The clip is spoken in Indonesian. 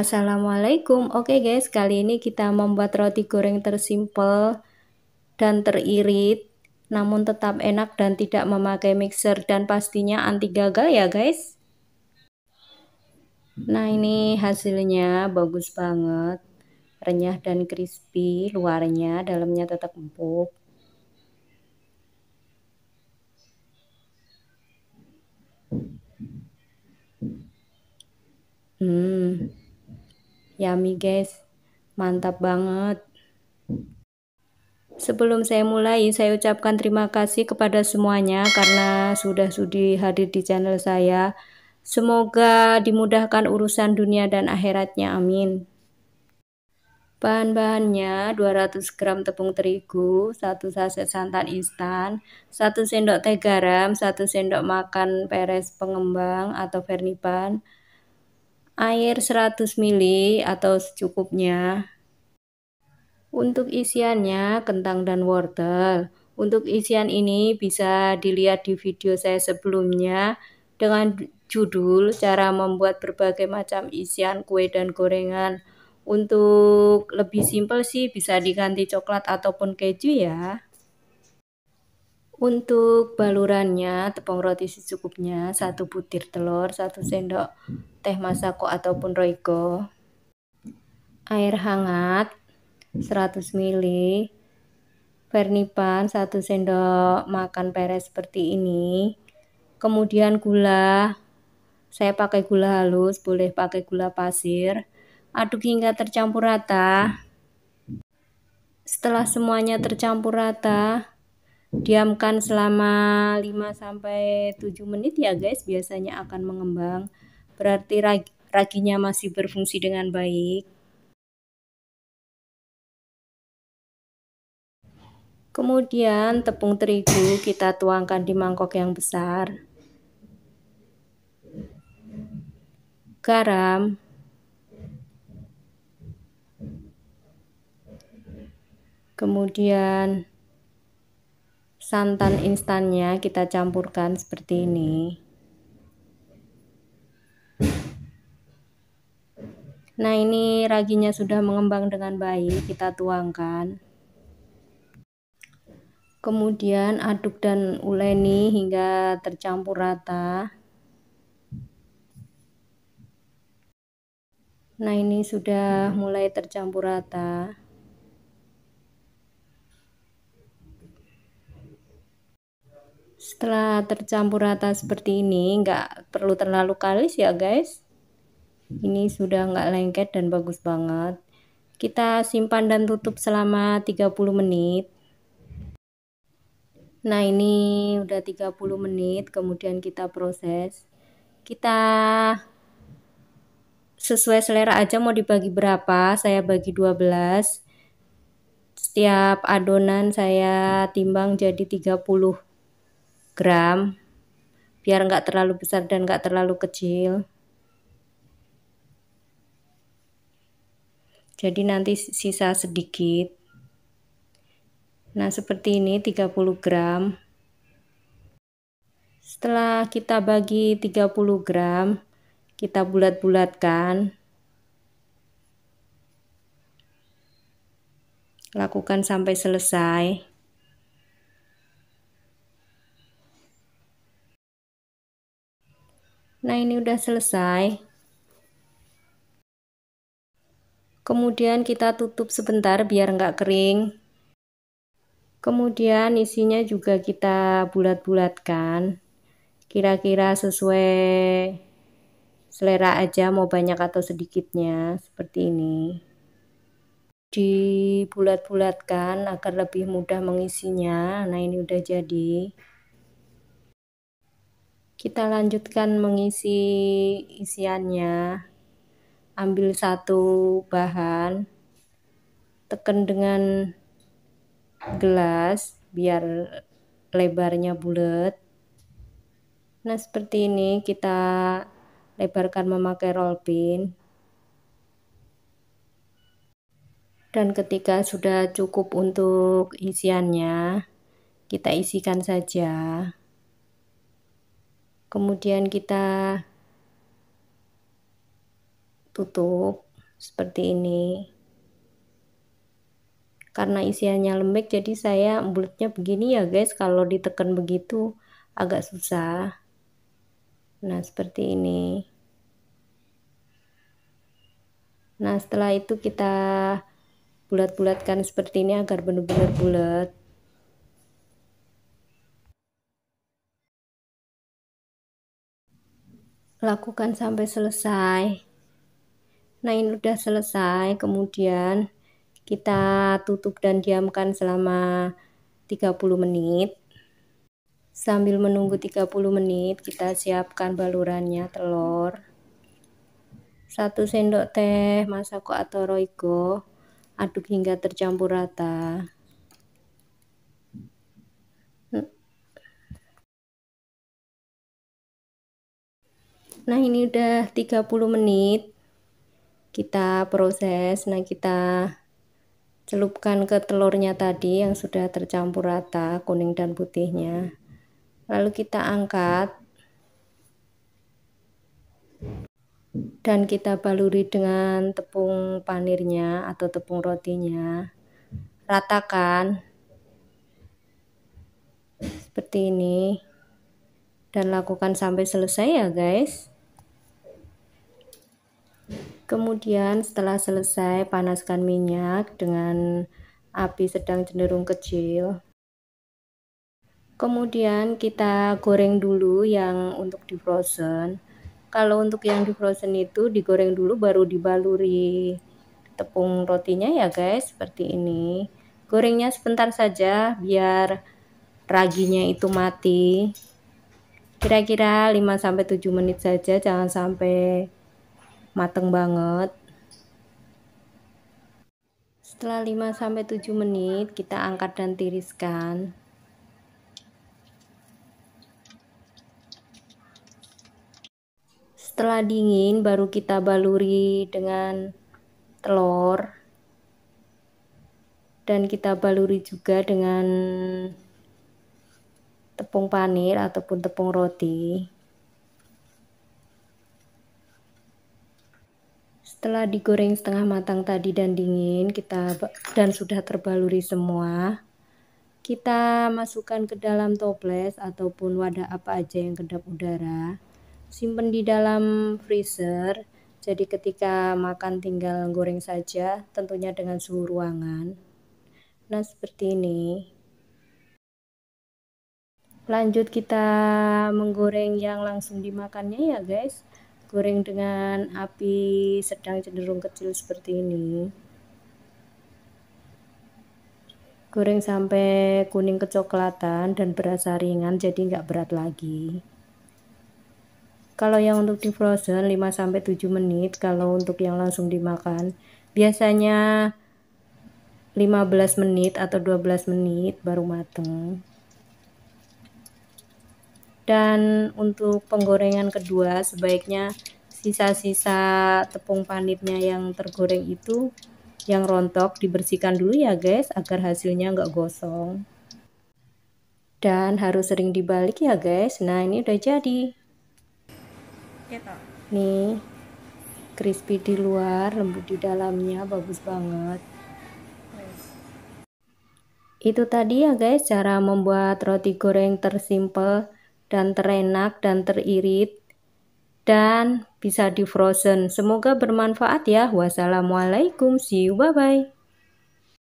Assalamualaikum Oke guys kali ini kita membuat roti goreng tersimpel dan teririt namun tetap enak dan tidak memakai mixer dan pastinya anti gagal ya guys Nah ini hasilnya bagus banget renyah dan crispy luarnya dalamnya tetap empuk Hmm. Yummy guys, mantap banget. Sebelum saya mulai, saya ucapkan terima kasih kepada semuanya karena sudah sudi hadir di channel saya. Semoga dimudahkan urusan dunia dan akhiratnya, amin. Bahan-bahannya 200 gram tepung terigu, 1 saset santan instan, 1 sendok teh garam, 1 sendok makan peres pengembang atau vernipan air 100 ml atau secukupnya. Untuk isiannya kentang dan wortel. Untuk isian ini bisa dilihat di video saya sebelumnya dengan judul cara membuat berbagai macam isian kue dan gorengan. Untuk lebih simpel sih bisa diganti coklat ataupun keju ya. Untuk balurannya, tepung roti secukupnya, satu butir telur, satu sendok teh masako ataupun roiko. Air hangat 100 ml. Vernipan satu sendok makan peres seperti ini. Kemudian gula. Saya pakai gula halus, boleh pakai gula pasir. Aduk hingga tercampur rata. Setelah semuanya tercampur rata, diamkan selama 5 sampai 7 menit ya guys biasanya akan mengembang berarti ragi, raginya masih berfungsi dengan baik kemudian tepung terigu kita tuangkan di mangkok yang besar garam kemudian santan instannya kita campurkan seperti ini nah ini raginya sudah mengembang dengan baik kita tuangkan kemudian aduk dan uleni hingga tercampur rata nah ini sudah mulai tercampur rata Setelah tercampur rata seperti ini, nggak perlu terlalu kalis ya guys. Ini sudah nggak lengket dan bagus banget. Kita simpan dan tutup selama 30 menit. Nah ini udah 30 menit, kemudian kita proses. Kita sesuai selera aja mau dibagi berapa, saya bagi 12. Setiap adonan saya timbang jadi 30 gram biar nggak terlalu besar dan nggak terlalu kecil jadi nanti sisa sedikit nah seperti ini 30 gram setelah kita bagi 30 gram kita bulat-bulatkan lakukan sampai selesai Nah, ini udah selesai. Kemudian kita tutup sebentar biar nggak kering. Kemudian isinya juga kita bulat-bulatkan. Kira-kira sesuai selera aja mau banyak atau sedikitnya seperti ini. Dibulat-bulatkan agar lebih mudah mengisinya. Nah, ini udah jadi kita lanjutkan mengisi isiannya ambil satu bahan tekan dengan gelas biar lebarnya bulat nah seperti ini kita lebarkan memakai roll pin dan ketika sudah cukup untuk isiannya kita isikan saja kemudian kita tutup seperti ini karena isiannya lembek jadi saya bulatnya begini ya guys kalau ditekan begitu agak susah nah seperti ini nah setelah itu kita bulat-bulatkan seperti ini agar benar-benar bulat lakukan sampai selesai nah ini sudah selesai kemudian kita tutup dan diamkan selama 30 menit sambil menunggu 30 menit kita siapkan balurannya telur 1 sendok teh masako atau roigo aduk hingga tercampur rata Nah ini udah 30 menit kita proses. Nah kita celupkan ke telurnya tadi yang sudah tercampur rata kuning dan putihnya. Lalu kita angkat dan kita baluri dengan tepung panirnya atau tepung rotinya. Ratakan seperti ini dan lakukan sampai selesai ya guys kemudian setelah selesai panaskan minyak dengan api sedang cenderung kecil kemudian kita goreng dulu yang untuk di frozen kalau untuk yang di frozen itu digoreng dulu baru dibaluri tepung rotinya ya guys seperti ini gorengnya sebentar saja biar raginya itu mati kira-kira 5-7 menit saja jangan sampai mateng banget setelah 5-7 menit kita angkat dan tiriskan setelah dingin baru kita baluri dengan telur dan kita baluri juga dengan tepung panir ataupun tepung roti Setelah digoreng setengah matang tadi dan dingin, kita dan sudah terbaluri semua, kita masukkan ke dalam toples ataupun wadah apa aja yang kedap udara. simpen di dalam freezer. Jadi ketika makan tinggal goreng saja, tentunya dengan suhu ruangan. Nah, seperti ini. Lanjut kita menggoreng yang langsung dimakannya ya, guys goreng dengan api sedang cenderung kecil seperti ini goreng sampai kuning kecoklatan dan berasa ringan jadi nggak berat lagi kalau yang untuk di frozen 5-7 menit kalau untuk yang langsung dimakan biasanya 15 menit atau 12 menit baru mateng dan untuk penggorengan kedua sebaiknya sisa-sisa tepung panitnya yang tergoreng itu yang rontok dibersihkan dulu ya guys agar hasilnya nggak gosong dan harus sering dibalik ya guys nah ini udah jadi iya, nih crispy di luar lembut di dalamnya bagus banget itu tadi ya guys cara membuat roti goreng tersimpel dan terenak dan teririt dan bisa di frozen. Semoga bermanfaat ya. Wassalamualaikum, see you, bye-bye.